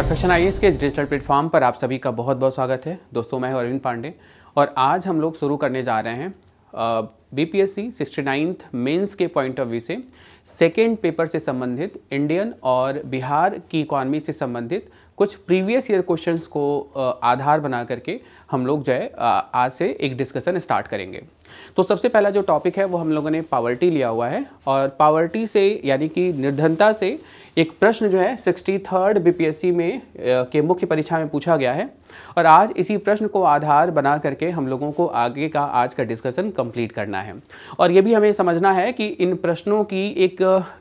perfection आई के इस digital platform पर आप सभी का बहुत बहुत स्वागत है दोस्तों मैं हूं अरविंद पांडे और आज हम लोग शुरू करने जा रहे हैं B P S C sixty ninth mains के पॉइंट ऑफ व्यू से सेकेंड पेपर से संबंधित इंडियन और बिहार की इकॉनमी से संबंधित कुछ प्रीवियस ईयर क्वेश्चंस को आधार बना करके हम लोग जो है आज से एक डिस्कशन स्टार्ट करेंगे तो सबसे पहला जो टॉपिक है वो हम लोगों ने पावर्टी लिया हुआ है और पावर्टी से यानी कि निर्धनता से एक प्रश्न जो है सिक्सटी थर्ड बी में के मुख्य परीक्षा में पूछा गया है और आज इसी प्रश्न को आधार बना करके हम लोगों को आगे का आज का डिस्कशन कंप्लीट करना है और ये भी हमें समझना है कि इन प्रश्नों की एक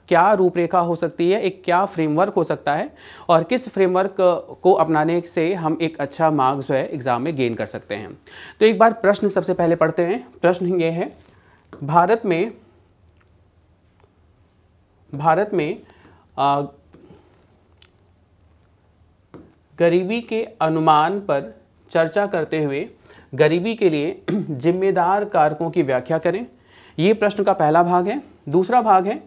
क्या रूपरेखा हो सकती है एक क्या फ्रेमवर्क हो सकता है और किस फ्रेमवर्क को अपनाने से हम एक अच्छा मार्क्स जो है एग्ज़ाम में गेन कर सकते हैं तो एक बार प्रश्न सबसे पहले पढ़ते हैं प्रश्न ये है भारत में भारत में आ, गरीबी के अनुमान पर चर्चा करते हुए गरीबी के लिए जिम्मेदार कारकों की व्याख्या करें ये प्रश्न का पहला भाग है दूसरा भाग है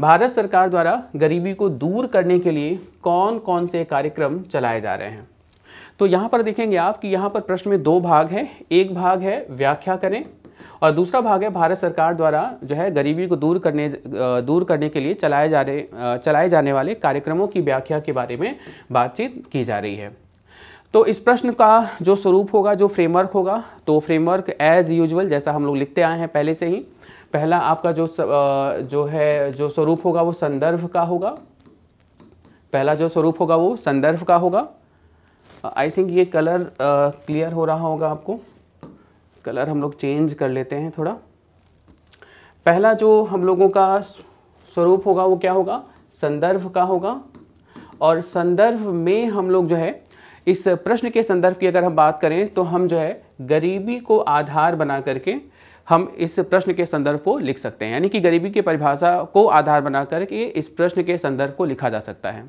भारत सरकार द्वारा गरीबी को दूर करने के लिए कौन कौन से कार्यक्रम चलाए जा रहे हैं तो यहाँ पर देखेंगे आप कि यहाँ पर प्रश्न में दो भाग हैं एक भाग है व्याख्या करें और दूसरा भाग है भारत सरकार द्वारा जो है गरीबी को दूर करने दूर करने के लिए चलाए जा रहे चलाए जाने वाले कार्यक्रमों की व्याख्या के बारे में बातचीत की जा रही है तो इस प्रश्न का जो स्वरूप होगा जो फ्रेमवर्क होगा तो फ्रेमवर्क एज यूजल जैसा हम लोग लिखते आए हैं पहले से ही पहला आपका जो जो है जो स्वरूप होगा वो संदर्भ का होगा पहला जो स्वरूप होगा वो संदर्भ का होगा आई थिंक ये कलर क्लियर हो रहा होगा आपको कलर हम लोग चेंज कर लेते हैं थोड़ा पहला जो हम लोगों का स्वरूप होगा वो क्या होगा संदर्भ का होगा और संदर्भ में हम लोग जो है इस प्रश्न के संदर्भ की अगर हम बात करें तो हम जो है गरीबी को आधार बना करके हम इस प्रश्न के संदर्भ को लिख सकते हैं यानी कि गरीबी की परिभाषा को आधार बना करके इस प्रश्न के संदर्भ को लिखा जा सकता है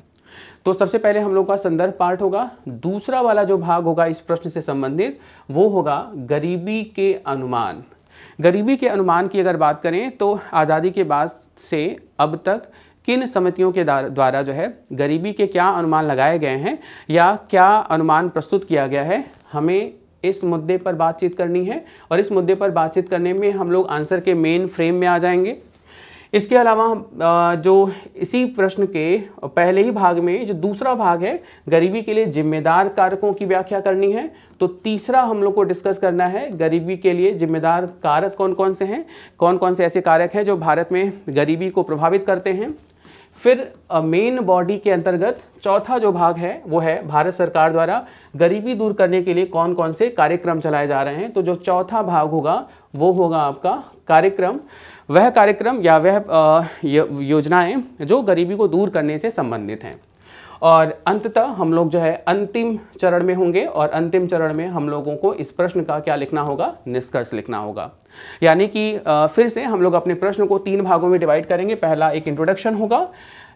तो सबसे पहले हम लोग का संदर्भ पार्ट होगा दूसरा वाला जो भाग होगा इस प्रश्न से संबंधित वो होगा गरीबी के अनुमान गरीबी के अनुमान की अगर बात करें तो आज़ादी के बाद से अब तक किन समितियों के द्वारा जो है गरीबी के क्या अनुमान लगाए गए हैं या क्या अनुमान प्रस्तुत किया गया है हमें इस मुद्दे पर बातचीत करनी है और इस मुद्दे पर बातचीत करने में हम लोग आंसर के मेन फ्रेम में आ जाएंगे इसके अलावा जो इसी प्रश्न के पहले ही भाग में जो दूसरा भाग है गरीबी के लिए जिम्मेदार कारकों की व्याख्या करनी है तो तीसरा हम लोग को डिस्कस करना है गरीबी के लिए जिम्मेदार कारक कौन कौन से हैं कौन कौन से ऐसे कारक हैं जो भारत में गरीबी को प्रभावित करते हैं फिर मेन बॉडी के अंतर्गत चौथा जो भाग है वो है भारत सरकार द्वारा गरीबी दूर करने के लिए कौन कौन से कार्यक्रम चलाए जा रहे हैं तो जो चौथा भाग होगा वो होगा आपका कार्यक्रम वह कार्यक्रम या वह योजनाएं जो गरीबी को दूर करने से संबंधित हैं और अंततः हम लोग जो है अंतिम चरण में होंगे और अंतिम चरण में हम लोगों को इस प्रश्न का क्या लिखना होगा निष्कर्ष लिखना होगा यानी कि फिर से हम लोग अपने प्रश्न को तीन भागों में डिवाइड करेंगे पहला एक इंट्रोडक्शन होगा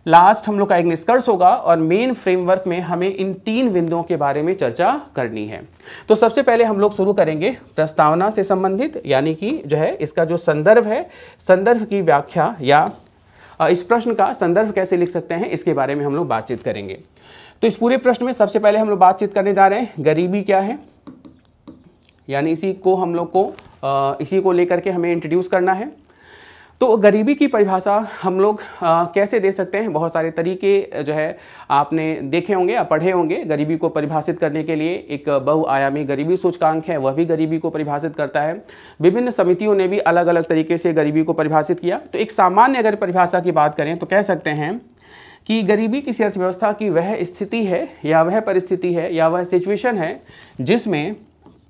लास्ट हम लोग का एक निष्कर्ष होगा और मेन फ्रेमवर्क में हमें इन तीन बिंदुओं के बारे में चर्चा करनी है तो सबसे पहले हम लोग शुरू करेंगे प्रस्तावना से संबंधित यानी कि जो है इसका जो संदर्भ है संदर्भ की व्याख्या या इस प्रश्न का संदर्भ कैसे लिख सकते हैं इसके बारे में हम लोग बातचीत करेंगे तो इस पूरे प्रश्न में सबसे पहले हम लोग बातचीत करने जा रहे हैं गरीबी क्या है यानी इसी को हम लोग को इसी को लेकर के हमें इंट्रोड्यूस करना है तो गरीबी की परिभाषा हम लोग आ, कैसे दे सकते हैं बहुत सारे तरीके जो है आपने देखे होंगे या पढ़े होंगे गरीबी को परिभाषित करने के लिए एक बहुआयामी गरीबी सूचकांक है वह भी गरीबी को परिभाषित करता है विभिन्न समितियों ने भी अलग अलग तरीके से गरीबी को परिभाषित किया तो एक सामान्य अगर परिभाषा की बात करें तो कह सकते हैं कि गरीबी किसी अर्थव्यवस्था की वह स्थिति है या वह परिस्थिति है या वह सिचुएशन है जिसमें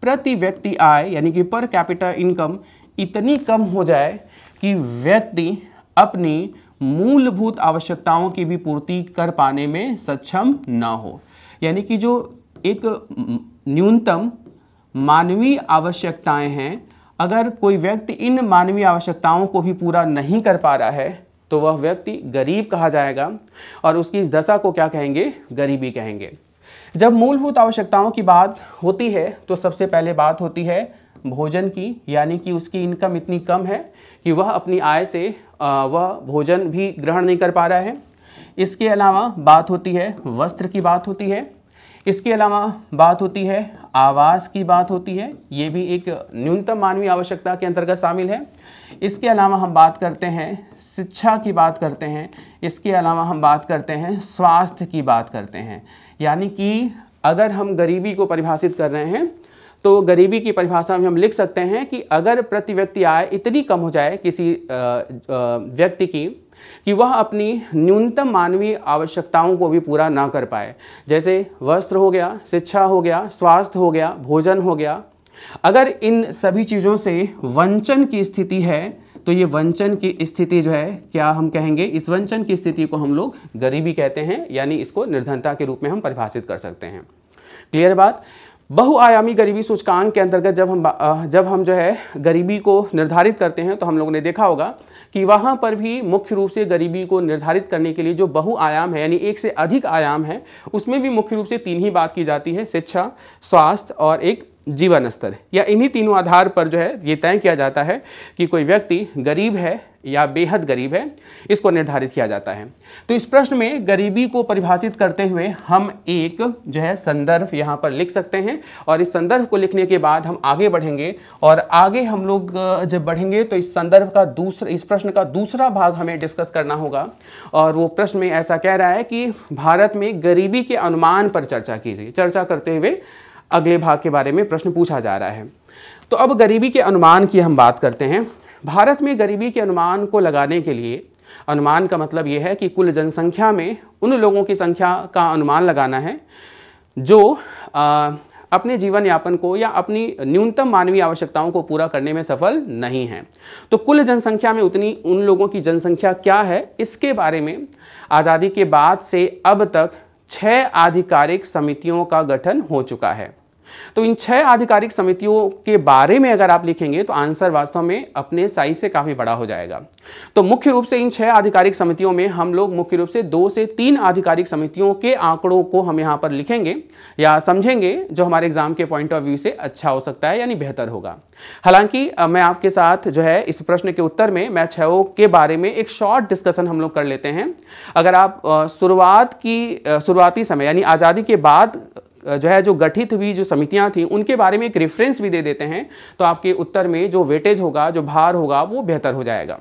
प्रति व्यक्ति आय यानी कि पर कैपिटल इनकम इतनी कम हो जाए कि व्यक्ति अपनी मूलभूत आवश्यकताओं की भी पूर्ति कर पाने में सक्षम ना हो यानी कि जो एक न्यूनतम मानवीय आवश्यकताएं हैं अगर कोई व्यक्ति इन मानवीय आवश्यकताओं को भी पूरा नहीं कर पा रहा है तो वह व्यक्ति गरीब कहा जाएगा और उसकी इस दशा को क्या कहेंगे गरीबी कहेंगे जब मूलभूत आवश्यकताओं की बात होती है तो सबसे पहले बात होती है भोजन की यानी कि उसकी इनकम इतनी कम है कि वह अपनी आय से वह भोजन भी ग्रहण नहीं कर पा रहा है इसके अलावा बात होती है वस्त्र की बात होती है इसके अलावा बात होती है आवास की बात होती है ये भी एक न्यूनतम मानवीय आवश्यकता के अंतर्गत शामिल है इसके अलावा हम बात करते हैं शिक्षा की बात करते हैं इसके अलावा हम बात करते हैं स्वास्थ्य की बात करते हैं यानी कि अगर हम गरीबी को परिभाषित कर रहे हैं तो गरीबी की परिभाषा में हम लिख सकते हैं कि अगर प्रति व्यक्ति आय इतनी कम हो जाए किसी व्यक्ति की कि वह अपनी न्यूनतम मानवीय आवश्यकताओं को भी पूरा ना कर पाए जैसे वस्त्र हो गया शिक्षा हो गया स्वास्थ्य हो गया भोजन हो गया अगर इन सभी चीज़ों से वंचन की स्थिति है तो ये वंचन की स्थिति जो है क्या हम कहेंगे इस वंचन की स्थिति को हम लोग गरीबी कहते हैं यानी इसको निर्धनता के रूप में हम परिभाषित कर सकते हैं क्लियर बात बहुआयामी गरीबी सूचकांक के अंतर्गत जब हम जब हम जो है गरीबी को निर्धारित करते हैं तो हम लोगों ने देखा होगा कि वहाँ पर भी मुख्य रूप से गरीबी को निर्धारित करने के लिए जो बहुआयाम है यानी एक से अधिक आयाम है उसमें भी मुख्य रूप से तीन ही बात की जाती है शिक्षा स्वास्थ्य और एक जीवन स्तर या इन्हीं तीनों आधार पर जो है ये तय किया जाता है कि कोई व्यक्ति गरीब है या बेहद गरीब है इसको निर्धारित किया जाता है तो इस प्रश्न में गरीबी को परिभाषित करते हुए हम एक जो है संदर्भ यहाँ पर लिख सकते हैं और इस संदर्भ को लिखने के बाद हम आगे बढ़ेंगे और आगे हम लोग जब बढ़ेंगे तो इस संदर्भ का दूसरा इस प्रश्न का दूसरा भाग हमें डिस्कस करना होगा और वो प्रश्न में ऐसा कह रहा है कि भारत में गरीबी के अनुमान पर चर्चा कीजिए चर्चा करते हुए अगले भाग के बारे में प्रश्न पूछा जा रहा है तो अब गरीबी के अनुमान की हम बात करते हैं भारत में गरीबी के अनुमान को लगाने के लिए अनुमान का मतलब ये है कि कुल जनसंख्या में उन लोगों की संख्या का अनुमान लगाना है जो आ, अपने जीवन यापन को या अपनी न्यूनतम मानवीय आवश्यकताओं को पूरा करने में सफल नहीं है तो कुल जनसंख्या में उतनी उन लोगों की जनसंख्या क्या है इसके बारे में आज़ादी के बाद से अब तक छः आधिकारिक समितियों का गठन हो चुका है तो इन छह आधिकारिक समितियों के बारे में अगर आप लिखेंगे तो आंसर वास्तव में अपने साइज से काफ़ी बड़ा हो जाएगा तो मुख्य रूप से इन छह आधिकारिक समितियों में हम लोग मुख्य रूप से दो से तीन आधिकारिक समितियों के आंकड़ों को हम यहां पर लिखेंगे या समझेंगे जो हमारे एग्जाम के पॉइंट ऑफ व्यू से अच्छा हो सकता है यानी बेहतर होगा हालांकि मैं आपके साथ जो है इस प्रश्न के उत्तर में मैं छयों के बारे में एक शॉर्ट डिस्कशन हम लोग कर लेते हैं अगर आप शुरुआत की शुरुआती समय यानी आज़ादी के बाद जो है जो गठित हुई जो समितियां थी उनके बारे में एक रेफरेंस भी दे देते हैं तो आपके उत्तर में जो वेटेज होगा जो भार होगा वो बेहतर हो जाएगा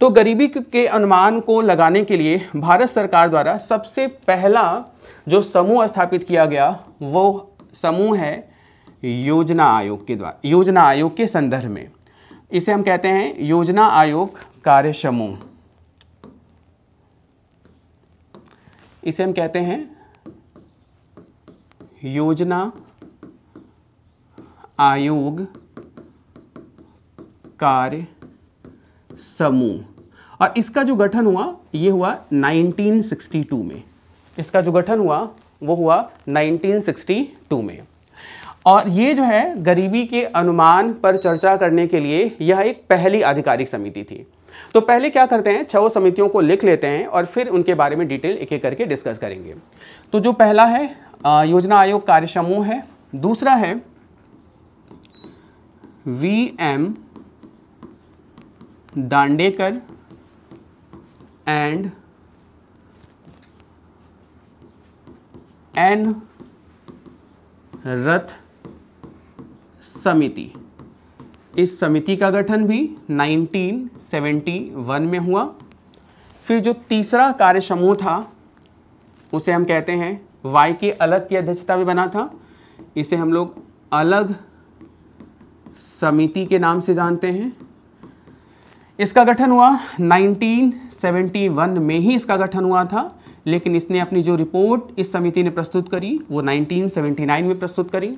तो गरीबी के अनुमान को लगाने के लिए भारत सरकार द्वारा सबसे पहला जो समूह स्थापित किया गया वो समूह है योजना आयोग के द्वारा योजना आयोग के संदर्भ में इसे हम कहते हैं योजना आयोग कार्य समूह इसे हम कहते हैं योजना आयोग कार्य समूह और इसका जो गठन हुआ ये हुआ 1962 में इसका जो गठन हुआ वो हुआ 1962 में और ये जो है गरीबी के अनुमान पर चर्चा करने के लिए यह एक पहली आधिकारिक समिति थी तो पहले क्या करते हैं छह समितियों को लिख लेते हैं और फिर उनके बारे में डिटेल एक एक करके डिस्कस करेंगे तो जो पहला है योजना आयोग कार्य समूह है दूसरा है V M Dandekar and N Rath समिति इस समिति का गठन भी 1971 में हुआ फिर जो तीसरा कार्य समूह था उसे हम कहते हैं वाई की अलग की अध्यक्षता में बना था इसे हम लोग अलग समिति के नाम से जानते हैं इसका गठन हुआ 1971 में ही इसका गठन हुआ था लेकिन इसने अपनी जो रिपोर्ट इस समिति ने प्रस्तुत करी वो 1979 में प्रस्तुत करी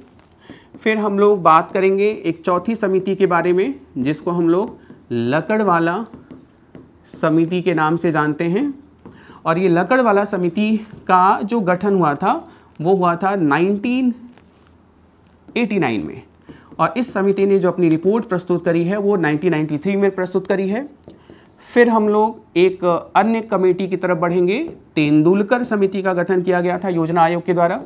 फिर हम लोग बात करेंगे एक चौथी समिति के बारे में जिसको हम लोग लकड़वाला समिति के नाम से जानते हैं और ये लकड़वाला समिति का जो गठन हुआ था वो हुआ था 1989 में और इस समिति ने जो अपनी रिपोर्ट प्रस्तुत करी है वो 1993 में प्रस्तुत करी है फिर हम लोग एक अन्य कमेटी की तरफ बढ़ेंगे तेंदुलकर समिति का गठन किया गया था योजना आयोग के द्वारा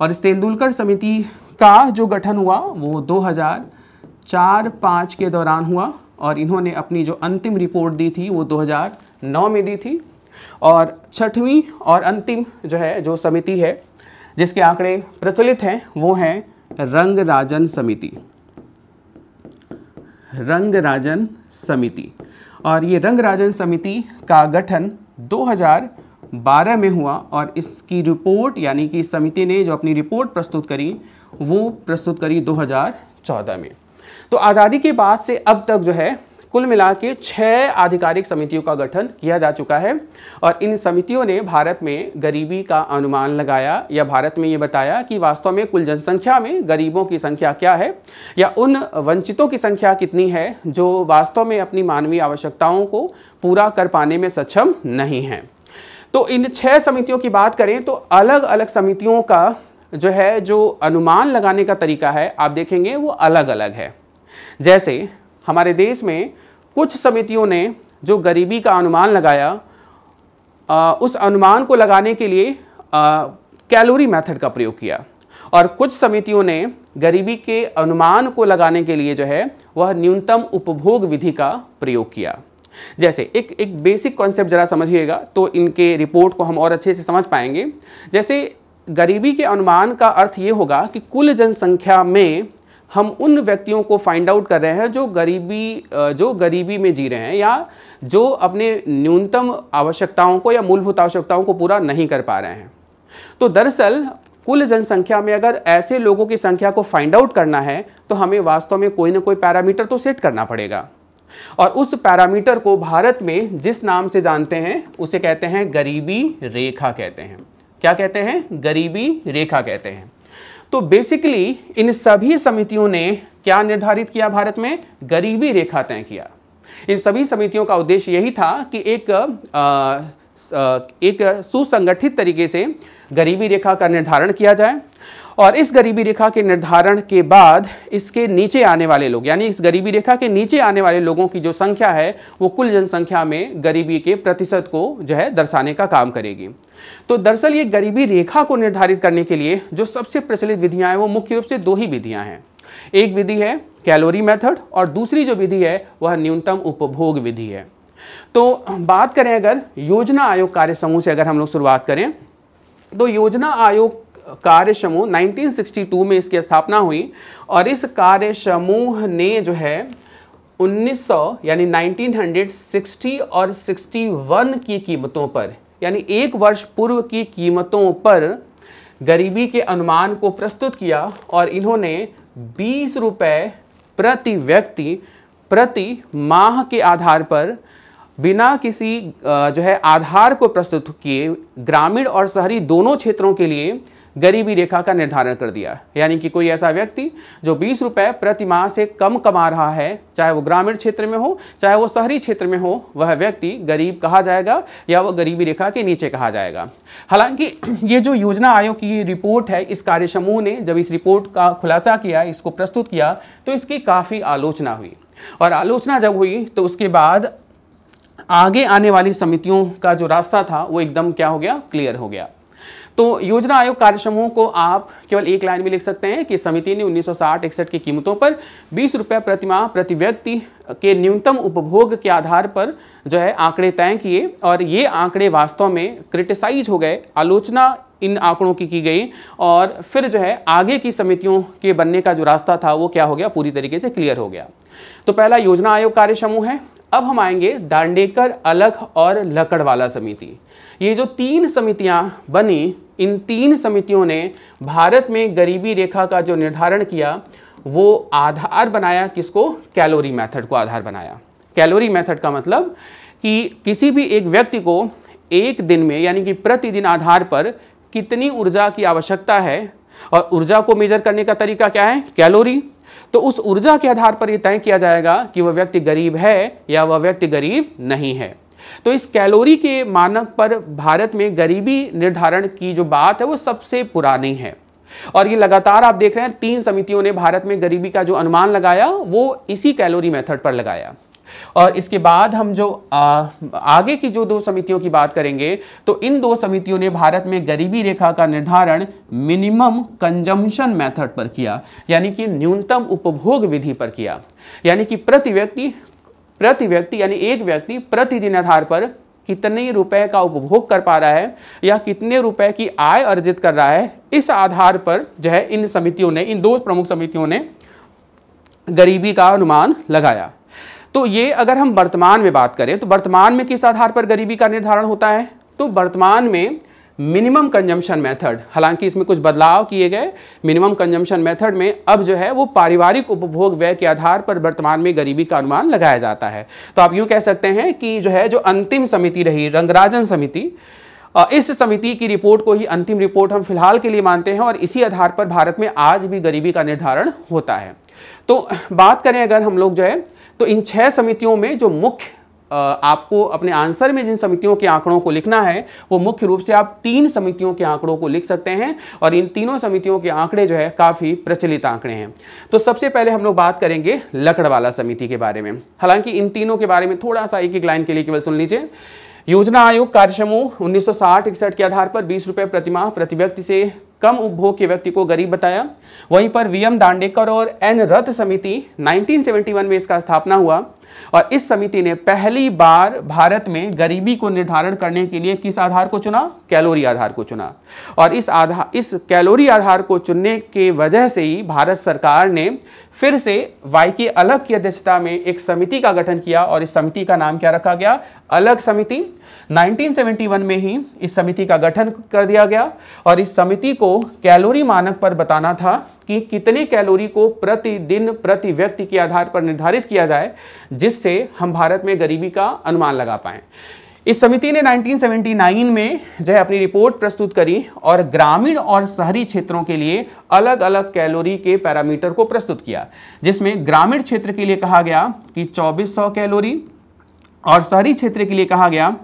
और इस तेंदुलकर समिति का जो गठन हुआ वो 2004 हज़ार के दौरान हुआ और इन्होंने अपनी जो अंतिम रिपोर्ट दी थी वो 2009 में दी थी और छठवीं और अंतिम जो है जो समिति है जिसके आंकड़े प्रचलित हैं वो है रंगराजन समिति रंगराजन समिति और ये रंगराजन समिति का गठन 2012 में हुआ और इसकी रिपोर्ट यानी कि समिति ने जो अपनी रिपोर्ट प्रस्तुत करी वो प्रस्तुत करी 2014 में तो आज़ादी के बाद से अब तक जो है कुल मिला के छः आधिकारिक समितियों का गठन किया जा चुका है और इन समितियों ने भारत में गरीबी का अनुमान लगाया या भारत में ये बताया कि वास्तव में कुल जनसंख्या में गरीबों की संख्या क्या है या उन वंचितों की संख्या कितनी है जो वास्तव में अपनी मानवीय आवश्यकताओं को पूरा कर पाने में सक्षम नहीं है तो इन छह समितियों की बात करें तो अलग अलग समितियों का जो है जो अनुमान लगाने का तरीका है आप देखेंगे वो अलग अलग है जैसे हमारे देश में कुछ समितियों ने जो गरीबी का अनुमान लगाया आ, उस अनुमान को लगाने के लिए आ, कैलोरी मेथड का प्रयोग किया और कुछ समितियों ने गरीबी के अनुमान को लगाने के लिए जो है वह न्यूनतम उपभोग विधि का प्रयोग किया जैसे एक एक बेसिक कॉन्सेप्ट जरा समझिएगा तो इनके रिपोर्ट को हम और अच्छे से समझ पाएंगे जैसे गरीबी के अनुमान का अर्थ ये होगा कि कुल जनसंख्या में हम उन व्यक्तियों को फाइंड आउट कर रहे हैं जो गरीबी जो गरीबी में जी रहे हैं या जो अपने न्यूनतम आवश्यकताओं को या मूलभूत आवश्यकताओं को पूरा नहीं कर पा रहे हैं तो दरअसल कुल जनसंख्या में अगर ऐसे लोगों की संख्या को फाइंड आउट करना है तो हमें वास्तव में कोई ना कोई पैरामीटर तो सेट करना पड़ेगा और उस पैरामीटर को भारत में जिस नाम से जानते हैं उसे कहते हैं गरीबी रेखा कहते हैं क्या कहते हैं गरीबी रेखा कहते हैं तो बेसिकली इन सभी समितियों ने क्या निर्धारित किया भारत में गरीबी रेखा तय किया इन सभी समितियों का उद्देश्य यही था कि एक आ, एक सुसंगठित तरीके से गरीबी रेखा का निर्धारण किया जाए और इस गरीबी रेखा के निर्धारण के बाद इसके नीचे आने वाले लोग यानी इस गरीबी रेखा के नीचे आने वाले लोगों की जो संख्या है वो कुल जनसंख्या में गरीबी के प्रतिशत को जो है दर्शाने का काम करेगी तो दरअसल ये गरीबी रेखा को निर्धारित करने के लिए जो सबसे प्रचलित विधियाँ हैं वो मुख्य रूप से दो ही विधियाँ हैं एक विधि है कैलोरी मेथड और दूसरी जो विधि है वह न्यूनतम उपभोग विधि है तो बात करें अगर योजना आयोग कार्य समूह से अगर हम लोग शुरुआत करें तो योजना आयोग कार्य समूह 1962 में इसकी स्थापना हुई और इस कार्य समूह ने जो है 1900 यानी 1960 और 61 की कीमतों पर यानी एक वर्ष पूर्व की कीमतों पर गरीबी के अनुमान को प्रस्तुत किया और इन्होंने बीस रुपये प्रति व्यक्ति प्रति माह के आधार पर बिना किसी जो है आधार को प्रस्तुत किए ग्रामीण और शहरी दोनों क्षेत्रों के लिए गरीबी रेखा का निर्धारण कर दिया यानी कि कोई ऐसा व्यक्ति जो बीस रुपये प्रति माह से कम कमा रहा है चाहे वो ग्रामीण क्षेत्र में हो चाहे वो शहरी क्षेत्र में हो वह व्यक्ति गरीब कहा जाएगा या वह गरीबी रेखा के नीचे कहा जाएगा हालांकि ये जो योजना आयोग की रिपोर्ट है इस कार्य समूह ने जब इस रिपोर्ट का खुलासा किया इसको प्रस्तुत किया तो इसकी काफ़ी आलोचना हुई और आलोचना जब हुई तो उसके बाद आगे आने वाली समितियों का जो रास्ता था वो एकदम क्या हो गया क्लियर हो गया तो योजना आयोग कार्य समूह को आप केवल एक लाइन में लिख सकते हैं कि समिति ने 1960 इकसठ की कीमतों पर बीस रुपये प्रतिमाह प्रति व्यक्ति के न्यूनतम उपभोग के आधार पर जो है आंकड़े तय किए और ये आंकड़े वास्तव में क्रिटिसाइज हो गए आलोचना इन आंकड़ों की की गई और फिर जो है आगे की समितियों के बनने का जो रास्ता था वो क्या हो गया पूरी तरीके से क्लियर हो गया तो पहला योजना आयोग कार्य समूह है अब हम आएंगे दांडेकर अलग और लकड़वाला समिति ये जो तीन समितियां बनी इन तीन समितियों ने भारत में गरीबी रेखा का जो निर्धारण किया वो आधार बनाया किसको कैलोरी मेथड को आधार बनाया कैलोरी मेथड का मतलब कि किसी भी एक व्यक्ति को एक दिन में यानी कि प्रतिदिन आधार पर कितनी ऊर्जा की आवश्यकता है और ऊर्जा को मेजर करने का तरीका क्या है कैलोरी तो उस ऊर्जा के आधार पर यह तय किया जाएगा कि वह व्यक्ति गरीब है या वह व्यक्ति गरीब नहीं है तो इस कैलोरी के मानक पर भारत में गरीबी निर्धारण की जो बात है वो सबसे पुरानी है और ये लगातार आप देख रहे हैं तीन समितियों ने भारत में गरीबी का जो अनुमान लगाया वो इसी कैलोरी मेथड पर लगाया और इसके बाद हम जो आ, आगे की जो दो समितियों की बात करेंगे तो इन दो समितियों ने भारत में गरीबी रेखा का निर्धारण मिनिमम कंजम्पशन मेथड पर किया यानी कि न्यूनतम उपभोग विधि पर किया यानी कि प्रति व्यक्ति प्रति व्यक्ति यानी एक व्यक्ति प्रतिदिन आधार पर कितने रुपए का उपभोग कर पा रहा है या कितने रुपए की आय अर्जित कर रहा है इस आधार पर जो है इन समितियों ने इन दो प्रमुख समितियों ने गरीबी का अनुमान लगाया तो ये अगर हम वर्तमान में बात करें तो वर्तमान में किस आधार पर गरीबी का निर्धारण होता है तो वर्तमान में मिनिमम कंजम्पशन मेथड हालांकि इसमें कुछ बदलाव किए गए मिनिमम कंजम्पशन मेथड में अब जो है वो पारिवारिक उपभोग व्यय के आधार पर वर्तमान में गरीबी का अनुमान लगाया जाता है तो आप यूं कह सकते हैं कि जो है जो अंतिम समिति रही रंगराजन समिति इस समिति की रिपोर्ट को ही अंतिम रिपोर्ट हम फिलहाल के लिए मानते हैं और इसी आधार पर भारत में आज भी गरीबी का निर्धारण होता है तो बात करें अगर हम लोग जो है तो इन छह समितियों में जो मुख्य आपको अपने आंसर में जिन समितियों के आंकड़ों को लिखना है वो मुख्य रूप से आप तीन समितियों के आंकड़ों को लिख सकते हैं और इन तीनों समितियों के आंकड़े जो है काफ़ी प्रचलित आंकड़े हैं तो सबसे पहले हम लोग बात करेंगे लकड़वाला समिति के बारे में हालांकि इन तीनों के बारे में थोड़ा सा एक एक लाइन के लिए केवल सुन लीजिए योजना आयोग कार्यसमूह उन्नीस सौ के आधार पर बीस रुपये प्रतिमाह प्रति व्यक्ति से कम उपभोग के व्यक्ति को गरीब बताया वहीं पर वीएम दांडेकर और एन रथ समिति 1971 में इसका स्थापना हुआ और इस समिति ने पहली बार भारत में गरीबी को निर्धारण करने के लिए किस आधार को चुना कैलोरी आधार को चुना और इस आधार इस कैलोरी आधार को चुनने के वजह से ही भारत सरकार ने फिर से वाई के अलग की अध्यक्षता में एक समिति का गठन किया और इस समिति का नाम क्या रखा गया अलग समिति 1971 में ही इस समिति का गठन कर दिया गया और इस समिति को कैलोरी मानक पर बताना था कि कितने कैलोरी को प्रतिदिन प्रति व्यक्ति के आधार पर निर्धारित किया जाए जिससे हम भारत में गरीबी का अनुमान लगा पाएं इस समिति ने 1979 में जो है अपनी रिपोर्ट प्रस्तुत करी और ग्रामीण और शहरी क्षेत्रों के लिए अलग अलग कैलोरी के पैरामीटर को प्रस्तुत किया जिसमें ग्रामीण क्षेत्र के लिए कहा गया कि 2400 कैलोरी और शहरी क्षेत्र के लिए कहा गया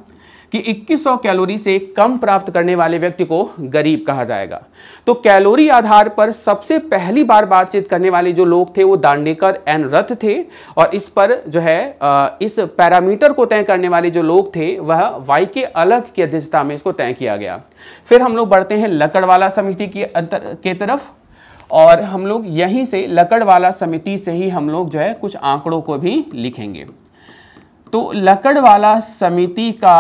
कि 2100 कैलोरी से कम प्राप्त करने वाले व्यक्ति को गरीब कहा जाएगा तो कैलोरी आधार पर सबसे पहली बार बातचीत करने वाले जो लोग थे वो दांडेकर एन रथ थे और इस पर जो है इस पैरामीटर को तय करने वाले जो लोग थे वह वाई के अलग की अध्यक्षता में इसको तय किया गया फिर हम लोग बढ़ते हैं लकड़वाला समिति की अंतर के तरफ और हम लोग यहीं से लकड़वाला समिति से ही हम लोग जो है कुछ आंकड़ों को भी लिखेंगे तो लकड़वाला समिति का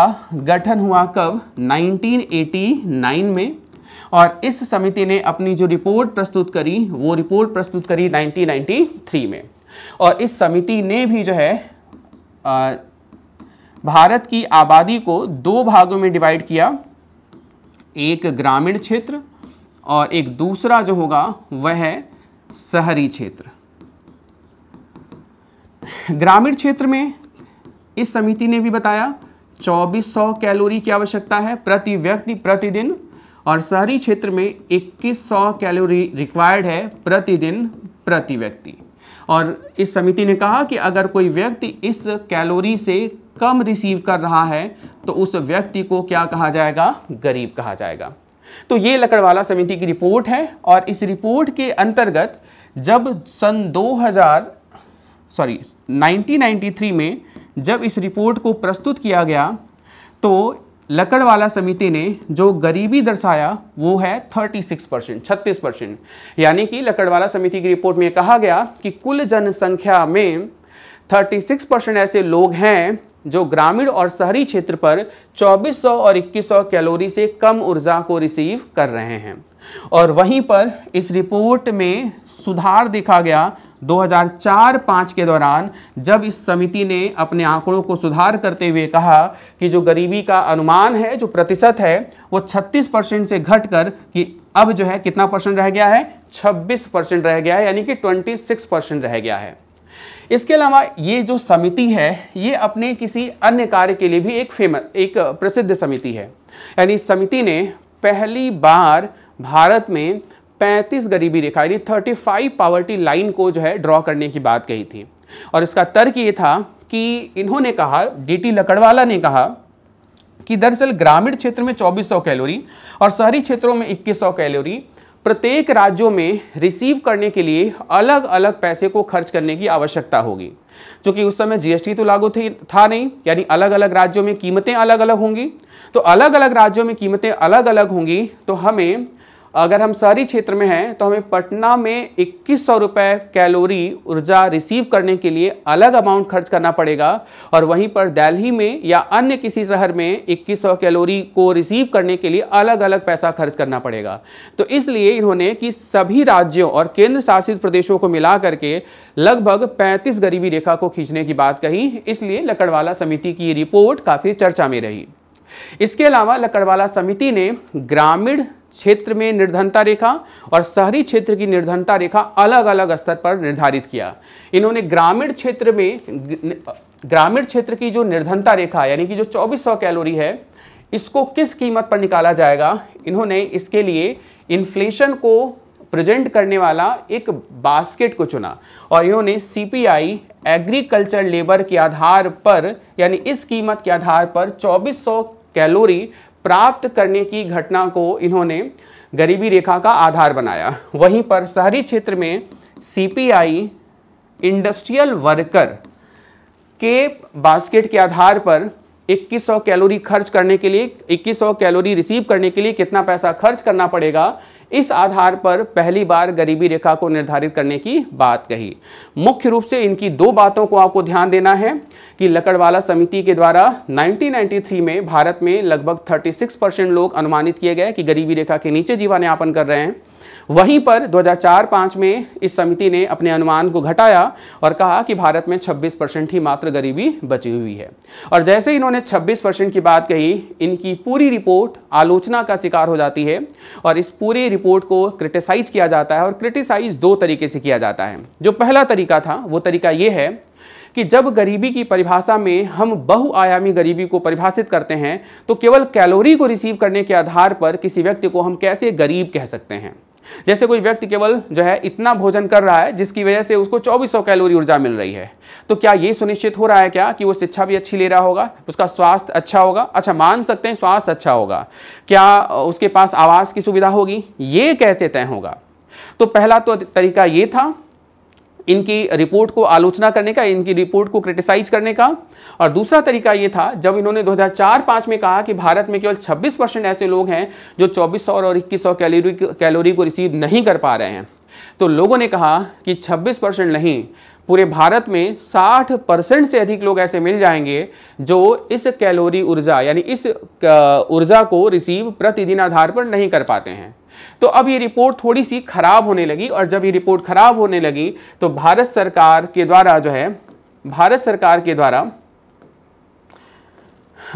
गठन हुआ कब 1989 में और इस समिति ने अपनी जो रिपोर्ट प्रस्तुत करी वो रिपोर्ट प्रस्तुत करी 1993 में और इस समिति ने भी जो है भारत की आबादी को दो भागों में डिवाइड किया एक ग्रामीण क्षेत्र और एक दूसरा जो होगा वह है शहरी क्षेत्र ग्रामीण क्षेत्र में इस समिति ने भी बताया 2400 कैलोरी की आवश्यकता है प्रति व्यक्ति प्रतिदिन और शहरी क्षेत्र में 2100 कैलोरी रिक्वायर्ड है प्रतिदिन प्रति व्यक्ति और इस समिति ने कहा कि अगर कोई व्यक्ति इस कैलोरी से कम रिसीव कर रहा है तो उस व्यक्ति को क्या कहा जाएगा गरीब कहा जाएगा तो ये लकड़वाला समिति की रिपोर्ट है और इस रिपोर्ट के अंतर्गत जब सन 2000 सॉरी 1993 में जब इस रिपोर्ट को प्रस्तुत किया गया तो लकड़वाला समिति ने जो गरीबी दर्शाया वो है 36 परसेंट छत्तीस परसेंट यानी कि लकड़वाला समिति की रिपोर्ट में कहा गया कि कुल जनसंख्या में 36 परसेंट ऐसे लोग हैं जो ग्रामीण और शहरी क्षेत्र पर 2400 और 2100 कैलोरी से कम ऊर्जा को रिसीव कर रहे हैं और वहीं पर इस रिपोर्ट में सुधार देखा गया 2004-5 के दौरान जब इस समिति ने अपने आंकड़ों को सुधार करते हुए कहा कि जो गरीबी का अनुमान है जो प्रतिशत है वो 36 परसेंट से घटकर कि अब जो है कितना परसेंट रह गया है 26 परसेंट रह गया है यानी कि 26 परसेंट रह गया है इसके अलावा ये जो समिति है ये अपने किसी अन्य कार्य के लिए भी एक फेमस एक प्रसिद्ध समिति है यानी समिति ने पहली बार भारत में 35 गरीबी रेखा यानी 35 पावर्टी लाइन को जो है ड्रॉ करने की बात कही थी और इसका तर्क ये था कि इन्होंने कहा डीटी लकड़वाला ने कहा कि दरअसल ग्रामीण क्षेत्र में 2400 कैलोरी और शहरी क्षेत्रों में 2100 कैलोरी प्रत्येक राज्यों में रिसीव करने के लिए अलग अलग पैसे को खर्च करने की आवश्यकता होगी क्योंकि उस समय जीएसटी तो लागू थी था नहीं यानी अलग अलग राज्यों में कीमतें अलग अलग होंगी तो अलग अलग राज्यों में कीमतें अलग अलग होंगी तो हमें अगर हम शहरी क्षेत्र में हैं तो हमें पटना में इक्कीस सौ रुपये कैलोरी ऊर्जा रिसीव करने के लिए अलग अमाउंट खर्च करना पड़ेगा और वहीं पर दिल्ली में या अन्य किसी शहर में इक्कीस सौ कैलोरी को रिसीव करने के लिए अलग अलग पैसा खर्च करना पड़ेगा तो इसलिए इन्होंने कि सभी राज्यों और केंद्र शासित प्रदेशों को मिला करके लगभग पैंतीस गरीबी रेखा को खींचने की बात कही इसलिए लकड़वाला समिति की रिपोर्ट काफ़ी चर्चा में रही इसके अलावा लकड़वाला समिति ने ग्रामीण क्षेत्र में निर्धनता रेखा और शहरी क्षेत्र की निर्धनता रेखा अलग अलग स्तर पर निर्धारित किया इन्होंने ग्रामीण क्षेत्र में ग्रामीण क्षेत्र की जो निर्धनता रेखा यानी कि जो 2400 कैलोरी है इसको किस कीमत पर निकाला जाएगा इन्होंने इसके लिए इन्फ्लेशन को प्रेजेंट करने वाला एक बास्केट को चुना और इन्होंने सीपीआई एग्रीकल्चर लेबर के आधार पर यानी इस कीमत के आधार पर 2400 कैलोरी प्राप्त करने की घटना को इन्होंने गरीबी रेखा का आधार बनाया वहीं पर शहरी क्षेत्र में सीपीआई इंडस्ट्रियल वर्कर के बास्केट के आधार पर 2100 कैलोरी खर्च करने के लिए 2100 कैलोरी रिसीव करने के लिए कितना पैसा खर्च करना पड़ेगा इस आधार पर पहली बार गरीबी रेखा को निर्धारित करने की बात कही मुख्य रूप से इनकी दो बातों को आपको ध्यान देना है कि लकड़वाला समिति के द्वारा 1993 में भारत में लगभग 36 परसेंट लोग अनुमानित किए गए कि गरीबी रेखा के नीचे जीवन यापन कर रहे हैं वहीं पर 2004-5 में इस समिति ने अपने अनुमान को घटाया और कहा कि भारत में 26 परसेंट ही मात्र गरीबी बची हुई है और जैसे इन्होंने 26 परसेंट की बात कही इनकी पूरी रिपोर्ट आलोचना का शिकार हो जाती है और इस पूरी रिपोर्ट को क्रिटिसाइज किया जाता है और क्रिटिसाइज दो तरीके से किया जाता है जो पहला तरीका था वो तरीका ये है कि जब गरीबी की परिभाषा में हम बहुआयामी गरीबी को परिभाषित करते हैं तो केवल कैलोरी को रिसीव करने के आधार पर किसी व्यक्ति को हम कैसे गरीब कह सकते हैं जैसे कोई व्यक्ति केवल जो है इतना भोजन कर रहा है जिसकी वजह से उसको 2400 कैलोरी ऊर्जा मिल रही है तो क्या ये सुनिश्चित हो रहा है क्या कि वो शिक्षा भी अच्छी ले रहा होगा उसका स्वास्थ्य अच्छा होगा अच्छा मान सकते हैं स्वास्थ्य अच्छा होगा क्या उसके पास आवास की सुविधा होगी ये कैसे तय होगा तो पहला तो तरीका ये था इनकी रिपोर्ट को आलोचना करने का इनकी रिपोर्ट को क्रिटिसाइज करने का और दूसरा तरीका यह था जब इन्होंने 2004-5 में कहा कि भारत में केवल 26 परसेंट ऐसे लोग हैं जो 2400 और 2100 कैलोरी कैलोरी को रिसीव नहीं कर पा रहे हैं तो लोगों ने कहा कि 26 परसेंट नहीं पूरे भारत में 60 परसेंट से अधिक लोग ऐसे मिल जाएंगे जो इस कैलोरी ऊर्जा यानी इस ऊर्जा को रिसीव प्रतिदिन आधार पर नहीं कर पाते हैं तो अब ये रिपोर्ट थोड़ी सी खराब होने लगी और जब ये रिपोर्ट खराब होने लगी तो भारत सरकार के द्वारा जो है भारत सरकार के द्वारा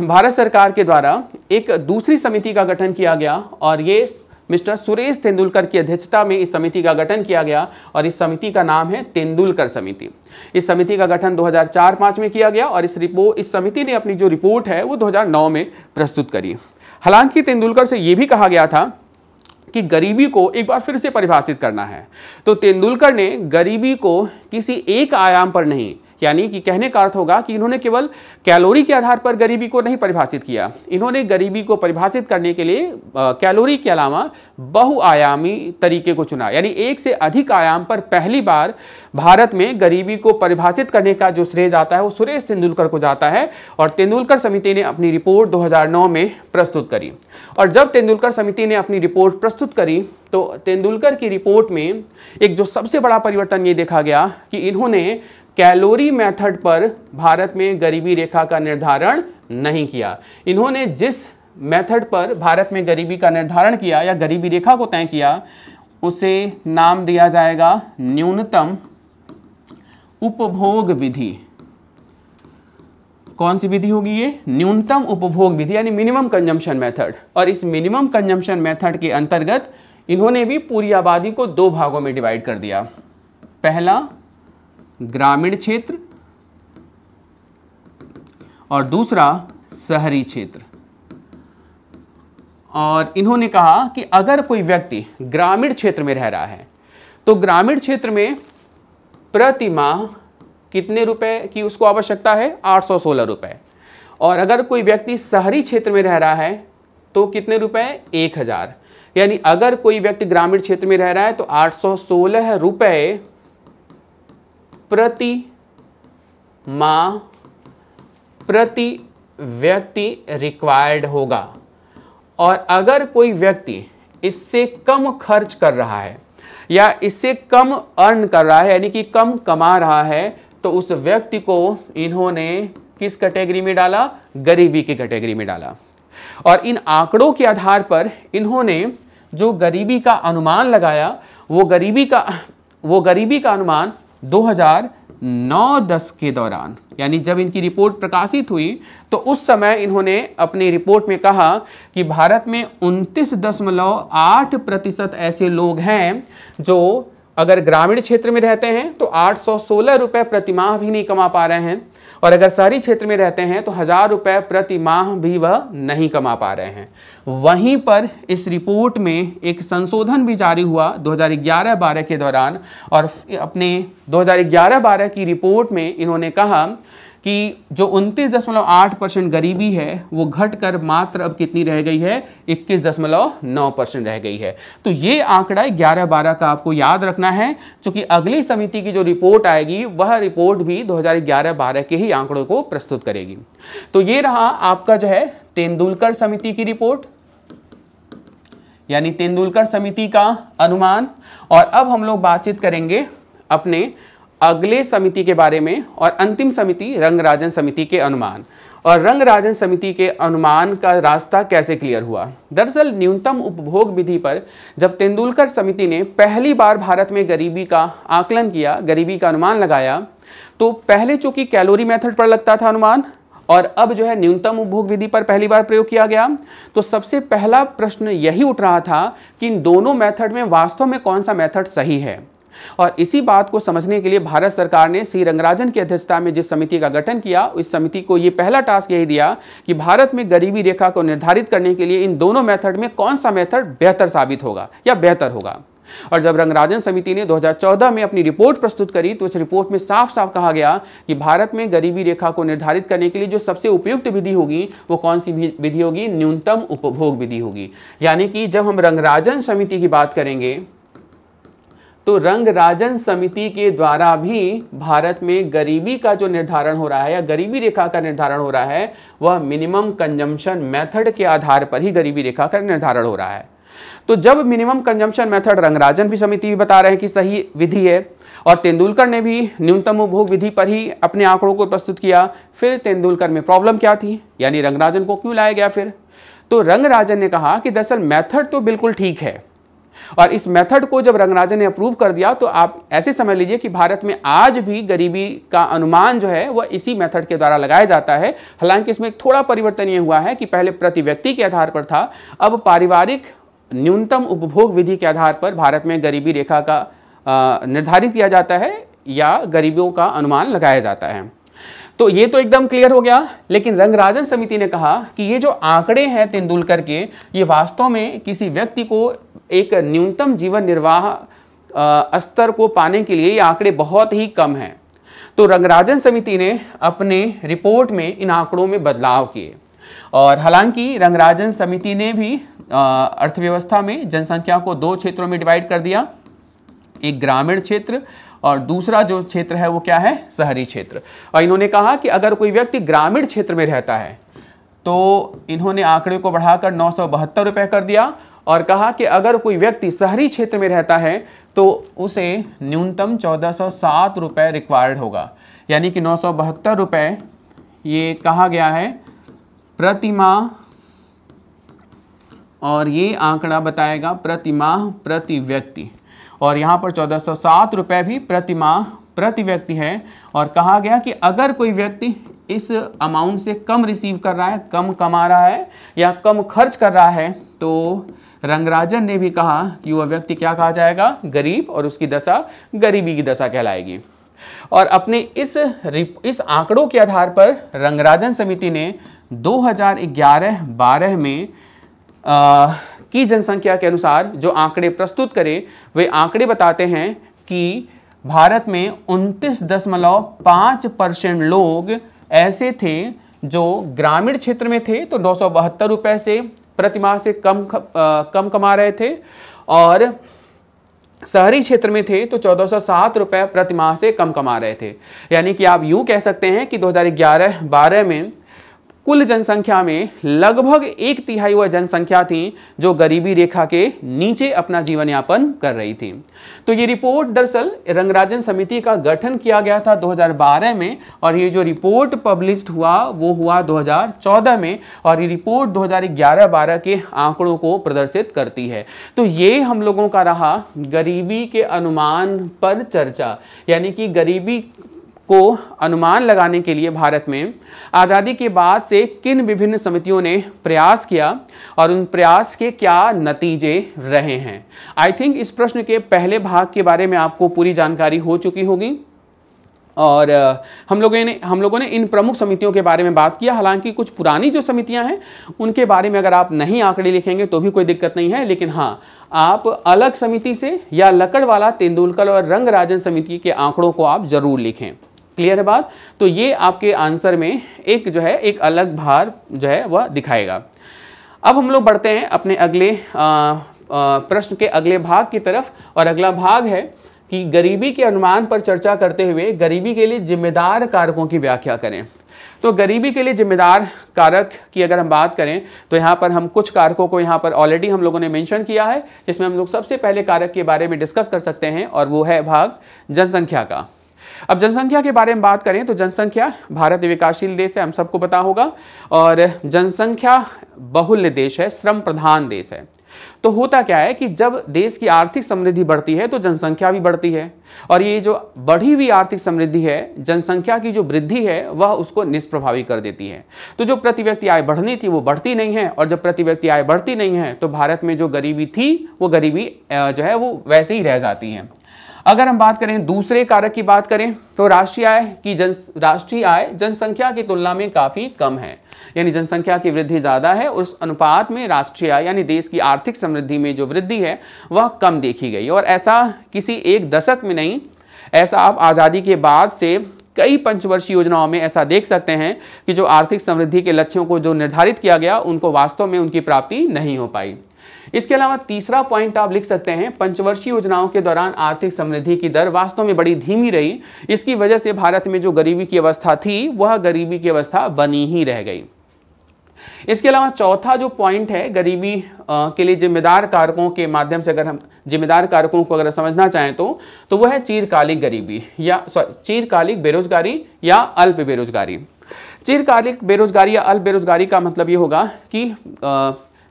भारत सरकार के द्वारा एक दूसरी समिति का गठन किया गया और ये मिस्टर सुरेश तेंदुलकर की अध्यक्षता में इस समिति का गठन किया गया और इस समिति का नाम है तेंदुलकर समिति इस समिति का गठन 2004-5 में किया गया और इस रिपोर्ट इस समिति ने अपनी जो रिपोर्ट है वो 2009 में प्रस्तुत करी हालांकि तेंदुलकर से ये भी कहा गया था कि गरीबी को एक बार फिर से परिभाषित करना है तो तेंदुलकर ने गरीबी को किसी एक आयाम पर नहीं यानी कि कहने का अर्थ होगा कि इन्होंने केवल कैलोरी के आधार पर गरीबी को नहीं परिभाषित किया इन्होंने गरीबी को परिभाषित करने के लिए कैलोरी के अलावा बहुआयामी तरीके को चुना यानी एक से अधिक आयाम पर पहली बार भारत में गरीबी को परिभाषित करने का जो श्रेय जाता है वो सुरेश तेंदुलकर को जाता है और तेंदुलकर समिति ने अपनी रिपोर्ट 2009 में प्रस्तुत करी और जब तेंदुलकर समिति ने अपनी रिपोर्ट प्रस्तुत करी तो तेंदुलकर की रिपोर्ट में एक जो सबसे बड़ा परिवर्तन ये देखा गया कि इन्होंने कैलोरी मेथड पर भारत में गरीबी रेखा का निर्धारण नहीं किया इन्होंने जिस मेथड पर भारत में गरीबी का निर्धारण किया या गरीबी रेखा को तय किया उसे नाम दिया जाएगा न्यूनतम उपभोग विधि कौन सी विधि होगी ये न्यूनतम उपभोग विधि यानी मिनिमम कंजम्पशन मेथड और इस मिनिमम कंजम्पशन मेथड के अंतर्गत इन्होंने भी पूरी आबादी को दो भागों में डिवाइड कर दिया पहला ग्रामीण क्षेत्र और दूसरा शहरी क्षेत्र और इन्होंने कहा कि अगर कोई व्यक्ति ग्रामीण क्षेत्र में रह रहा है तो ग्रामीण क्षेत्र में प्रतिमा कितने रुपए की उसको आवश्यकता है 816 रुपए और अगर कोई व्यक्ति शहरी क्षेत्र में रह रहा है तो कितने रुपए एक हजार यानी अगर कोई व्यक्ति ग्रामीण क्षेत्र में रह रहा है तो आठ सौ सोलह रुपए प्रति माह प्रति व्यक्ति रिक्वायर्ड होगा और अगर कोई व्यक्ति इससे कम खर्च कर रहा है या इससे कम अर्न कर रहा है यानी कि कम कमा रहा है तो उस व्यक्ति को इन्होंने किस कैटेगरी में डाला गरीबी की कैटेगरी में डाला और इन आंकड़ों के आधार पर इन्होंने जो गरीबी का अनुमान लगाया वो गरीबी का वो गरीबी का अनुमान 2009-10 के दौरान यानी जब इनकी रिपोर्ट प्रकाशित हुई तो उस समय इन्होंने अपनी रिपोर्ट में कहा कि भारत में उनतीस दशमलव आठ प्रतिशत ऐसे लोग हैं जो अगर ग्रामीण क्षेत्र में रहते हैं तो आठ सौ सोलह रुपये प्रतिमाह भी नहीं कमा पा रहे हैं और अगर शहरी क्षेत्र में रहते हैं तो हज़ार रुपए प्रति माह भी वह नहीं कमा पा रहे हैं वहीं पर इस रिपोर्ट में एक संशोधन भी जारी हुआ 2011-12 के दौरान और अपने 2011-12 की रिपोर्ट में इन्होंने कहा कि जो उनतीस दशमलव आठ परसेंट गरीबी है वो घट कर मात्र अब कितनी रह गई है इक्कीस दशमलव नौ परसेंट रह गई है तो ये आंकड़ा ग्यारह बारह का आपको याद रखना है क्योंकि अगली समिति की जो रिपोर्ट आएगी वह रिपोर्ट भी दो हज़ार ग्यारह बारह के ही आंकड़ों को प्रस्तुत करेगी तो ये रहा आपका जो है तेंदुलकर समिति की रिपोर्ट यानी तेंदुलकर समिति का अनुमान और अब हम लोग बातचीत करेंगे अपने अगले समिति के बारे में और अंतिम समिति रंगराजन समिति के अनुमान और रंगराजन समिति के अनुमान का रास्ता कैसे क्लियर हुआ दरअसल न्यूनतम उपभोग विधि पर जब तेंदुलकर समिति ने पहली बार भारत में गरीबी का आकलन किया गरीबी का अनुमान लगाया तो पहले चूंकि कैलोरी मेथड पर लगता था अनुमान और अब जो है न्यूनतम उपभोग विधि पर पहली बार प्रयोग किया गया तो सबसे पहला प्रश्न यही उठ रहा था कि इन दोनों मेथड में वास्तव में कौन सा मेथड सही है और इसी बात को समझने के लिए भारत सरकार ने सी रंगराजन की अध्यक्षता में जिस समिति का गठन किया उस समिति को यह पहला टास्क यही दिया कि भारत में गरीबी रेखा को निर्धारित करने के लिए इन दोनों मेथड में कौन सा मेथड बेहतर साबित होगा या बेहतर होगा और जब रंगराजन समिति ने 2014 में अपनी रिपोर्ट प्रस्तुत करी तो इस रिपोर्ट में साफ साफ कहा गया कि भारत में गरीबी रेखा को निर्धारित करने के लिए जो सबसे उपयुक्त विधि होगी वो कौन सी विधि होगी न्यूनतम उपभोग विधि होगी यानी कि जब हम रंगराजन समिति की बात करेंगे तो रंगराजन समिति के द्वारा भी भारत में गरीबी का जो निर्धारण हो रहा है या गरीबी रेखा का निर्धारण हो रहा है वह मिनिमम कंजम्पशन मेथड के आधार पर ही गरीबी रेखा का निर्धारण हो रहा है तो जब मिनिमम कंजम्पशन मेथड रंगराजन भी समिति भी बता रहे हैं कि सही विधि है और तेंदुलकर ने भी न्यूनतम उपभोग विधि पर ही अपने आंकड़ों को प्रस्तुत किया फिर तेंदुलकर में प्रॉब्लम क्या थी यानी रंगराजन को क्यों लाया गया फिर तो रंगराजन ने कहा कि दरअसल मेथड तो बिल्कुल ठीक है और इस मेथड को जब रंगराजन ने अप्रूव कर दिया तो आप ऐसे समझ लीजिए कि भारत में आज भी गरीबी का अनुमान जो है वह इसी मेथड के द्वारा लगाया जाता है हालांकि इसमें थोड़ा परिवर्तन ये हुआ है कि पहले प्रति व्यक्ति के आधार पर था अब पारिवारिक न्यूनतम उपभोग विधि के आधार पर भारत में गरीबी रेखा का निर्धारित किया जाता है या गरीबियों का अनुमान लगाया जाता है तो ये तो एकदम क्लियर हो गया लेकिन रंगराजन समिति ने कहा कि ये जो आंकड़े हैं तेंदुलकर के ये वास्तव में किसी व्यक्ति को एक न्यूनतम जीवन निर्वाह स्तर को पाने के लिए ये आंकड़े बहुत ही कम हैं तो रंगराजन समिति ने अपने रिपोर्ट में इन आंकड़ों में बदलाव किए और हालांकि रंगराजन समिति ने भी अर्थव्यवस्था में जनसंख्या को दो क्षेत्रों में डिवाइड कर दिया एक ग्रामीण क्षेत्र और दूसरा जो क्षेत्र है वो क्या है शहरी क्षेत्र और इन्होंने कहा कि अगर कोई व्यक्ति ग्रामीण क्षेत्र में रहता है तो इन्होंने आंकड़े को बढ़ाकर नौ रुपये कर दिया और कहा कि अगर कोई व्यक्ति शहरी क्षेत्र में रहता है तो उसे न्यूनतम चौदह सौ सात रुपये रिक्वायर्ड होगा यानी कि नौ सौ बहत्तर रुपये ये कहा गया है प्रतिमा और ये आंकड़ा बताएगा प्रतिमाह प्रति व्यक्ति और यहाँ पर चौदह सौ सात रुपये भी प्रति माह प्रति व्यक्ति है और कहा गया कि अगर कोई व्यक्ति इस अमाउंट से कम रिसीव कर रहा है कम कमा रहा है या कम खर्च कर रहा है तो रंगराजन ने भी कहा कि वह व्यक्ति क्या कहा जाएगा गरीब और उसकी दशा गरीबी की दशा कहलाएगी और अपने इस इस आंकड़ों के आधार पर रंगराजन समिति ने 2011-12 में आ, की जनसंख्या के अनुसार जो आंकड़े प्रस्तुत करें वे आंकड़े बताते हैं कि भारत में उनतीस दशमलव पाँच परसेंट लोग ऐसे थे जो ग्रामीण क्षेत्र में थे तो दो सौ बहत्तर रुपये से प्रतिमाह से कम कम कमा रहे थे और शहरी क्षेत्र में थे तो चौदह सौ सात रुपये प्रतिमाह से कम कमा रहे थे यानी कि आप यूँ कह सकते हैं कि 2011-12 में कुल जनसंख्या में लगभग एक तिहाई वह जनसंख्या थी जो गरीबी रेखा के नीचे अपना जीवन यापन कर रही थी तो ये रिपोर्ट दरअसल रंगराजन समिति का गठन किया गया था 2012 में और ये जो रिपोर्ट पब्लिश हुआ वो हुआ 2014 में और ये रिपोर्ट 2011-12 के आंकड़ों को प्रदर्शित करती है तो ये हम लोगों का रहा गरीबी के अनुमान पर चर्चा यानी कि गरीबी को अनुमान लगाने के लिए भारत में आज़ादी के बाद से किन विभिन्न समितियों ने प्रयास किया और उन प्रयास के क्या नतीजे रहे हैं आई थिंक इस प्रश्न के पहले भाग के बारे में आपको पूरी जानकारी हो चुकी होगी और हम लोगों ने हम लोगों ने इन प्रमुख समितियों के बारे में बात किया हालांकि कुछ पुरानी जो समितियां हैं उनके बारे में अगर आप नहीं आंकड़े लिखेंगे तो भी कोई दिक्कत नहीं है लेकिन हाँ आप अलग समिति से या लकड़वाला तेंदुलकर और रंगराजन समिति के आंकड़ों को आप जरूर लिखें क्लियर है बात तो ये आपके आंसर में एक जो है एक अलग भार जो है वह दिखाएगा अब हम लोग बढ़ते हैं अपने अगले प्रश्न के अगले भाग की तरफ और अगला भाग है कि गरीबी के अनुमान पर चर्चा करते हुए गरीबी के लिए जिम्मेदार कारकों की व्याख्या करें तो गरीबी के लिए जिम्मेदार कारक की अगर हम बात करें तो यहाँ पर हम कुछ कारकों को यहाँ पर ऑलरेडी हम लोगों ने मेंशन किया है जिसमें हम लोग सबसे पहले कारक के बारे में डिस्कस कर सकते हैं और वो है भाग जनसंख्या का अब जनसंख्या के बारे में बात करें तो जनसंख्या भारत विकासशील देश है हम सबको पता होगा और जनसंख्या बहुल्य देश है श्रम प्रधान देश है तो होता क्या है कि जब देश की आर्थिक समृद्धि बढ़ती है तो जनसंख्या भी बढ़ती है और ये जो बढ़ी हुई आर्थिक समृद्धि है जनसंख्या की जो वृद्धि है वह उसको निष्प्रभावी कर देती है तो जो प्रति व्यक्ति आय बढ़नी थी वो बढ़ती नहीं है और जब प्रति व्यक्ति आय बढ़ती नहीं है तो भारत में जो गरीबी थी वो गरीबी जो है वो वैसे ही रह जाती है अगर हम बात करें दूसरे कारक की बात करें तो राष्ट्रीय आय की जन राष्ट्रीय आय जनसंख्या की तुलना में काफ़ी कम है यानी जनसंख्या की वृद्धि ज़्यादा है उस अनुपात में राष्ट्रीय आय यानी देश की आर्थिक समृद्धि में जो वृद्धि है वह कम देखी गई और ऐसा किसी एक दशक में नहीं ऐसा आप आज़ादी के बाद से कई पंचवर्षीय योजनाओं में ऐसा देख सकते हैं कि जो आर्थिक समृद्धि के लक्ष्यों को जो निर्धारित किया गया उनको वास्तव में उनकी प्राप्ति नहीं हो पाई इसके अलावा तीसरा पॉइंट आप लिख सकते हैं पंचवर्षीय योजनाओं के दौरान आर्थिक समृद्धि की दर वास्तव में बड़ी धीमी रही इसकी वजह से भारत में जो गरीबी की अवस्था थी वह गरीबी की अवस्था बनी ही रह गई इसके अलावा चौथा जो पॉइंट है गरीबी आ, के लिए जिम्मेदार कारकों के माध्यम से अगर हम जिम्मेदार कारकों को अगर समझना चाहें तो तो वह है चीरकालिक गरीबी या सॉरी चीरकालिक बेरोजगारी या अल्प बेरोजगारी चीरकालिक बेरोजगारी या अल्प बेरोजगारी का मतलब ये होगा कि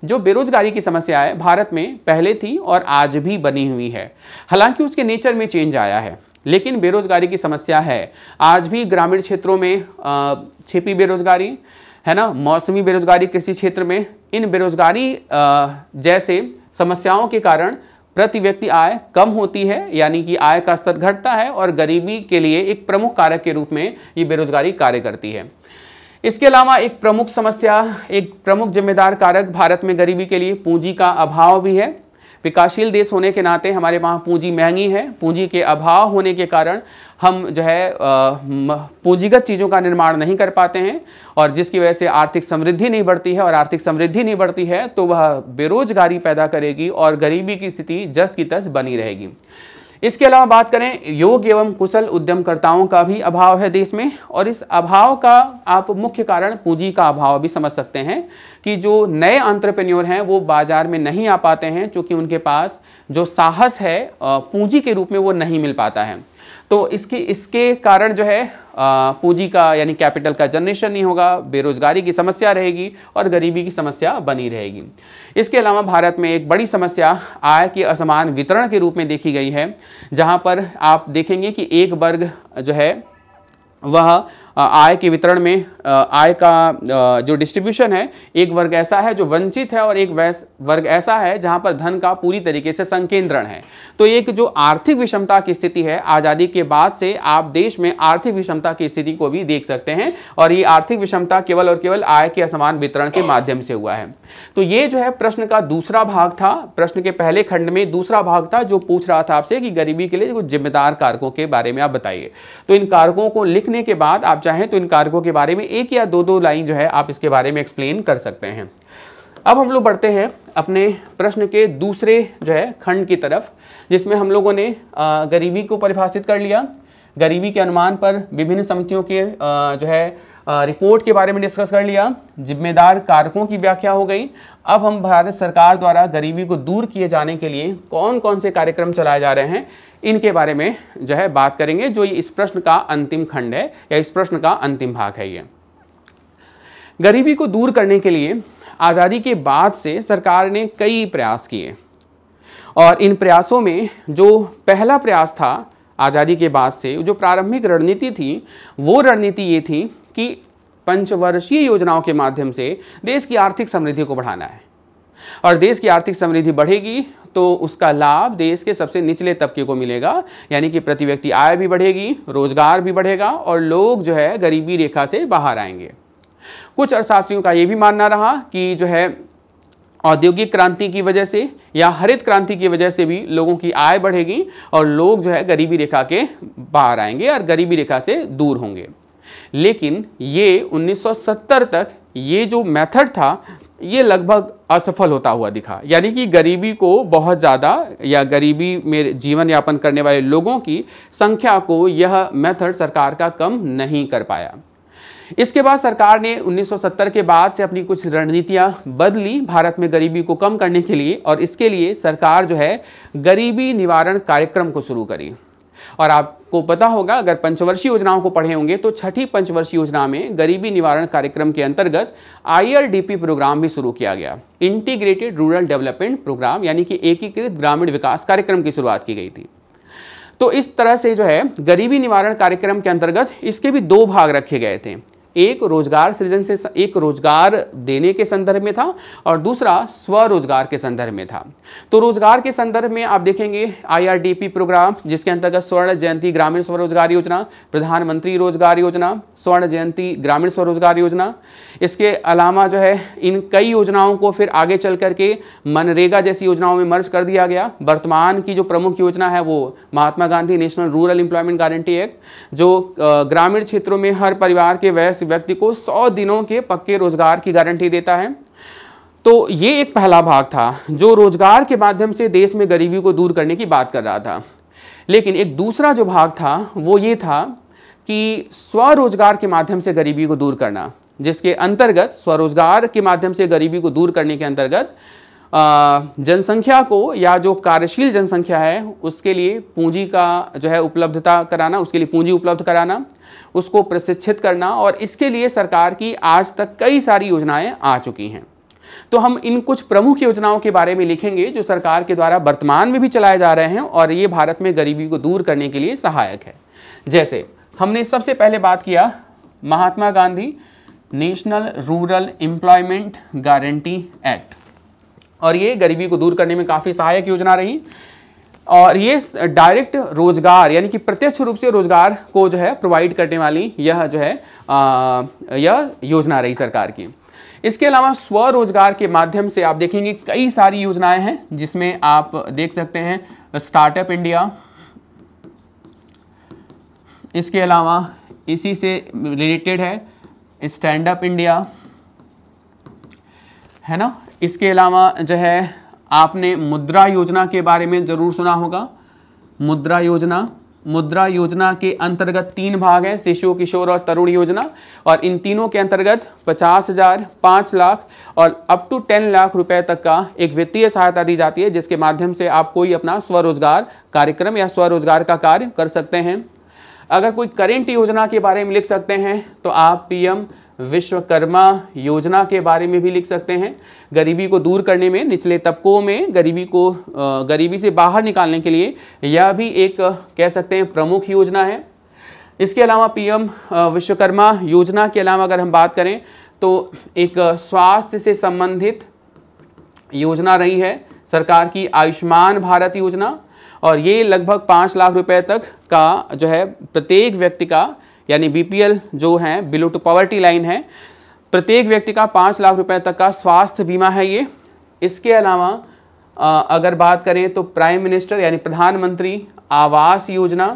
जो बेरोजगारी की समस्या है भारत में पहले थी और आज भी बनी हुई है हालांकि उसके नेचर में चेंज आया है लेकिन बेरोजगारी की समस्या है आज भी ग्रामीण क्षेत्रों में छिपी बेरोजगारी है ना मौसमी बेरोजगारी कृषि क्षेत्र में इन बेरोजगारी जैसे समस्याओं के कारण प्रति व्यक्ति आय कम होती है यानी कि आय का स्तर घटता है और गरीबी के लिए एक प्रमुख कारक के रूप में ये बेरोजगारी कार्य करती है इसके अलावा एक प्रमुख समस्या एक प्रमुख जिम्मेदार कारक भारत में गरीबी के लिए पूंजी का अभाव भी है विकासशील देश होने के नाते हमारे वहाँ पूंजी महंगी है पूंजी के अभाव होने के कारण हम जो है पूंजीगत चीज़ों का निर्माण नहीं कर पाते हैं और जिसकी वजह से आर्थिक समृद्धि नहीं बढ़ती है और आर्थिक समृद्धि नहीं बढ़ती है तो वह बेरोजगारी पैदा करेगी और गरीबी की स्थिति जस की तस बनी रहेगी इसके अलावा बात करें योग एवं कुशल उद्यमकर्ताओं का भी अभाव है देश में और इस अभाव का आप मुख्य कारण पूंजी का अभाव भी समझ सकते हैं कि जो नए अंतरप्रेन्योर हैं वो बाजार में नहीं आ पाते हैं क्योंकि उनके पास जो साहस है पूंजी के रूप में वो नहीं मिल पाता है तो इसकी इसके कारण जो है पूंजी का यानी कैपिटल का जनरेशन नहीं होगा बेरोजगारी की समस्या रहेगी और गरीबी की समस्या बनी रहेगी इसके अलावा भारत में एक बड़ी समस्या आय के असमान वितरण के रूप में देखी गई है जहां पर आप देखेंगे कि एक वर्ग जो है वह आय के वितरण में आय का जो डिस्ट्रीब्यूशन है एक वर्ग ऐसा है जो वंचित है और एक वैस वर्ग ऐसा है जहां पर धन का पूरी तरीके से संकेंद्रण है तो एक जो आर्थिक विषमता की स्थिति है आज़ादी के बाद से आप देश में आर्थिक विषमता की स्थिति को भी देख सकते हैं और ये आर्थिक विषमता केवल और केवल आय के असमान वितरण के माध्यम से हुआ है तो ये जो है प्रश्न का दूसरा भाग था प्रश्न के पहले खंड में दूसरा भाग था जो पूछ रहा था आपसे कि गरीबी के लिए जिम्मेदार कारकों के बारे में आप बताइए तो इन कारकों को लिखने के बाद आप चाहें तो इन कारकों के बारे में एक या दो दो लाइन जो है आप इसके बारे में एक्सप्लेन कर सकते हैं अब हम लोग बढ़ते हैं अपने प्रश्न के दूसरे जो है खंड की तरफ जिसमें हम लोगों ने गरीबी को परिभाषित कर लिया गरीबी के अनुमान पर विभिन्न समितियों के जो है रिपोर्ट के बारे में डिस्कस कर लिया जिम्मेदार कारकों की व्याख्या हो गई अब हम भारत सरकार द्वारा गरीबी को दूर किए जाने के लिए कौन कौन से कार्यक्रम चलाए जा रहे हैं इनके बारे में जो है बात करेंगे जो ये इस प्रश्न का अंतिम खंड है या इस प्रश्न का अंतिम भाग है ये गरीबी को दूर करने के लिए आज़ादी के बाद से सरकार ने कई प्रयास किए और इन प्रयासों में जो पहला प्रयास था आज़ादी के बाद से जो प्रारंभिक रणनीति थी वो रणनीति ये थी कि पंचवर्षीय योजनाओं के माध्यम से देश की आर्थिक समृद्धि को बढ़ाना है और देश की आर्थिक समृद्धि बढ़ेगी तो उसका लाभ देश के सबसे निचले तबके को मिलेगा यानी कि प्रति व्यक्ति आय भी बढ़ेगी रोजगार भी बढ़ेगा और लोग जो है गरीबी रेखा से बाहर आएंगे कुछ अर्थशास्त्रियों का यह भी मानना रहा कि जो है औद्योगिक क्रांति की वजह से या हरित क्रांति की वजह से भी लोगों की आय बढ़ेगी और लोग जो है गरीबी रेखा के बाहर आएंगे और गरीबी रेखा से दूर होंगे लेकिन ये 1970 तक ये जो मेथड था ये लगभग असफल होता हुआ दिखा यानी कि गरीबी को बहुत ज़्यादा या गरीबी में जीवन यापन करने वाले लोगों की संख्या को यह मेथड सरकार का कम नहीं कर पाया इसके बाद सरकार ने 1970 के बाद से अपनी कुछ रणनीतियां बदली भारत में गरीबी को कम करने के लिए और इसके लिए सरकार जो है गरीबी निवारण कार्यक्रम को शुरू करी और आपको पता होगा अगर पंचवर्षीय योजनाओं को पढ़े होंगे तो छठी पंचवर्षीय योजना में गरीबी निवारण कार्यक्रम के अंतर्गत आईआरडीपी प्रोग्राम भी शुरू किया गया इंटीग्रेटेड रूरल डेवलपमेंट प्रोग्राम यानी कि एकीकृत ग्रामीण विकास कार्यक्रम की शुरुआत की गई थी तो इस तरह से जो है गरीबी निवारण कार्यक्रम के अंतर्गत इसके भी दो भाग रखे गए थे एक रोजगार सृजन से एक रोजगार देने के संदर्भ में था और दूसरा स्वरोजगार के संदर्भ में था तो रोजगार के संदर्भ में आप देखेंगे आईआरडीपी प्रोग्राम जिसके अंतर्गत स्वर्ण जयंती ग्रामीण स्वरोजगार योजना प्रधानमंत्री रोजगार योजना स्वर्ण जयंती ग्रामीण स्वरोजगार योजना इसके अलावा जो है इन कई योजनाओं को फिर आगे चल करके मनरेगा जैसी योजनाओं में मर्ज कर दिया गया वर्तमान की जो प्रमुख योजना है वो Mahatma Gandhi national rural employment guarantee act जो ग्रामीण क्षेत्रों में हर परिवार के वयस्क व्यक्ति को सौ दिनों के पक्के रोजगार की गारंटी देता है तो ये एक पहला भाग था जो रोजगार के माध्यम से देश में गरीबी को दूर करने की बात कर रहा था लेकिन एक दूसरा जो भाग था वो ये था कि स्वरोजगार के माध्यम से गरीबी को दूर करना जिसके अंतर्गत स्वरोजगार के माध्यम से गरीबी को दूर करने के अंतर्गत जनसंख्या को या जो कार्यशील जनसंख्या है उसके लिए पूंजी का जो है उपलब्धता कराना उसके लिए पूंजी उपलब्ध कराना उसको प्रशिक्षित करना और इसके लिए सरकार की आज तक कई सारी योजनाएं आ चुकी हैं तो हम इन कुछ प्रमुख योजनाओं के बारे में लिखेंगे जो सरकार के द्वारा वर्तमान में भी चलाए जा रहे हैं और ये भारत में गरीबी को दूर करने के लिए सहायक है जैसे हमने सबसे पहले बात किया Mahatma Gandhi national rural employment guarantee act और ये गरीबी को दूर करने में काफ़ी सहायक योजना रही और ये डायरेक्ट रोजगार यानी कि प्रत्यक्ष रूप से रोजगार को जो है प्रोवाइड करने वाली यह जो है यह योजना रही सरकार की इसके अलावा स्वरोजगार के माध्यम से आप देखेंगे कई सारी योजनाएं हैं जिसमें आप देख सकते हैं स्टार्टअप इंडिया इसके अलावा इसी से रिलेटेड है स्टैंड अप इंडिया है ना इसके अलावा जो है आपने मुद्रा योजना के बारे में ज़रूर सुना होगा मुद्रा योजना मुद्रा योजना के अंतर्गत तीन भाग हैं शिशु किशोर और तरुण योजना और इन तीनों के अंतर्गत पचास हजार पांच लाख और अप टू टेन लाख रुपए तक का एक वित्तीय सहायता दी जाती है जिसके माध्यम से आप कोई अपना स्वरोजगार कार्यक्रम या स्वरोजगार का कार्य कर सकते हैं अगर कोई करेंट योजना के बारे में लिख सकते हैं तो आप पीएम विश्वकर्मा योजना के बारे में भी लिख सकते हैं गरीबी को दूर करने में निचले तबकों में गरीबी को गरीबी से बाहर निकालने के लिए यह भी एक कह सकते हैं प्रमुख योजना है इसके अलावा पीएम विश्वकर्मा योजना के अलावा अगर हम बात करें तो एक स्वास्थ्य से संबंधित योजना रही है सरकार की आयुष्मान भारत योजना और ये लगभग पाँच लाख रुपए तक का जो है प्रत्येक व्यक्ति का यानी बीपीएल जो है बिलो टू पॉवर्टी लाइन है प्रत्येक व्यक्ति का पाँच लाख रुपए तक का स्वास्थ्य बीमा है ये इसके अलावा अगर बात करें तो प्राइम मिनिस्टर यानी प्रधानमंत्री आवास योजना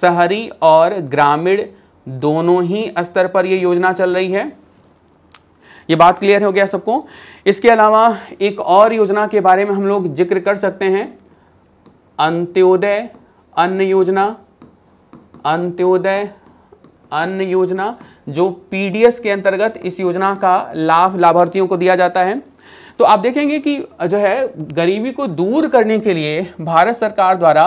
शहरी और ग्रामीण दोनों ही स्तर पर यह योजना चल रही है ये बात क्लियर हो गया सबको इसके अलावा एक और योजना के बारे में हम लोग जिक्र कर सकते हैं अंत्योदय अन्न योजना अंत्योदय अन्न योजना जो पीडीएस के अंतर्गत इस योजना का लाभ लाभार्थियों को दिया जाता है तो आप देखेंगे कि जो है गरीबी को दूर करने के लिए भारत सरकार द्वारा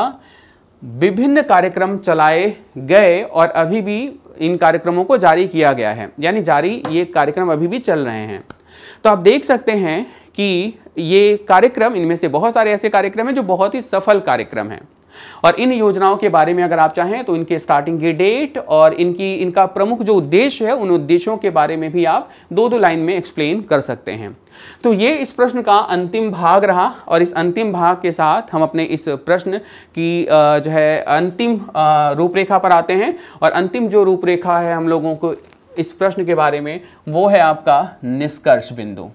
विभिन्न कार्यक्रम चलाए गए और अभी भी इन कार्यक्रमों को जारी किया गया है यानी जारी ये कार्यक्रम अभी भी चल रहे हैं तो आप देख सकते हैं कि ये कार्यक्रम इनमें से बहुत सारे ऐसे कार्यक्रम हैं जो बहुत ही सफल कार्यक्रम हैं और इन योजनाओं के बारे में अगर आप चाहें तो इनके स्टार्टिंग की डेट और इनकी इनका प्रमुख जो उद्देश्य है उन उद्देश्यों के बारे में भी आप दो दो लाइन में एक्सप्लेन कर सकते हैं तो ये इस प्रश्न का अंतिम भाग रहा और इस अंतिम भाग के साथ हम अपने इस प्रश्न की जो है अंतिम रूपरेखा पर आते हैं और अंतिम जो रूपरेखा है हम लोगों को इस प्रश्न के बारे में वो है आपका निष्कर्ष बिंदु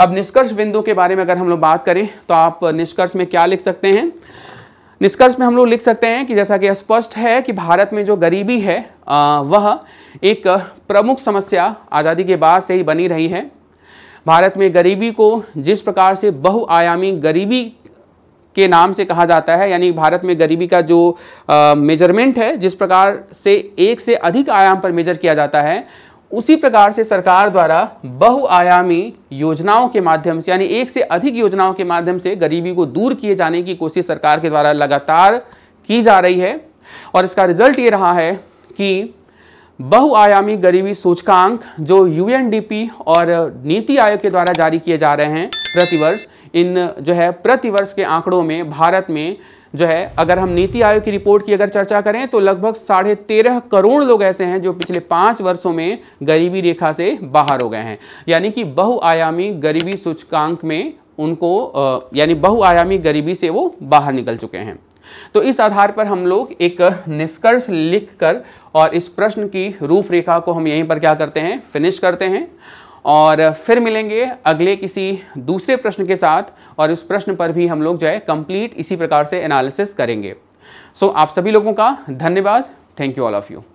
अब निष्कर्ष बिंदु के बारे में अगर हम लोग बात करें तो आप निष्कर्ष में क्या लिख सकते हैं निष्कर्ष में हम लोग लिख सकते हैं कि जैसा कि स्पष्ट है कि भारत में जो गरीबी है वह एक प्रमुख समस्या आज़ादी के बाद से ही बनी रही है भारत में गरीबी को जिस प्रकार से बहुआयामी गरीबी के नाम से कहा जाता है यानी भारत में गरीबी का जो मेजरमेंट है जिस प्रकार से एक से अधिक आयाम पर मेजर किया जाता है उसी प्रकार से सरकार द्वारा बहुआयामी योजनाओं के माध्यम से यानी एक से अधिक योजनाओं के माध्यम से गरीबी को दूर किए जाने की कोशिश सरकार के द्वारा लगातार की जा रही है और इसका रिजल्ट ये रहा है कि बहुआयामी गरीबी सूचकांक जो यूएनडीपी और नीति आयोग के द्वारा जारी किए जा रहे हैं प्रतिवर्ष इन जो है प्रतिवर्ष के आंकड़ों में भारत में जो है अगर हम नीति आयोग की रिपोर्ट की अगर चर्चा करें तो लगभग साढ़े तेरह करोड़ लोग ऐसे हैं जो पिछले पांच वर्षों में गरीबी रेखा से बाहर हो गए हैं यानी कि बहुआयामी गरीबी सूचकांक में उनको यानी बहुआयामी गरीबी से वो बाहर निकल चुके हैं तो इस आधार पर हम लोग एक निष्कर्ष लिखकर और इस प्रश्न की रूपरेखा को हम यहीं पर क्या करते हैं फिनिश करते हैं और फिर मिलेंगे अगले किसी दूसरे प्रश्न के साथ और उस प्रश्न पर भी हम लोग जो है कंप्लीट इसी प्रकार से एनालिसिस करेंगे सो so, आप सभी लोगों का धन्यवाद thank you all of you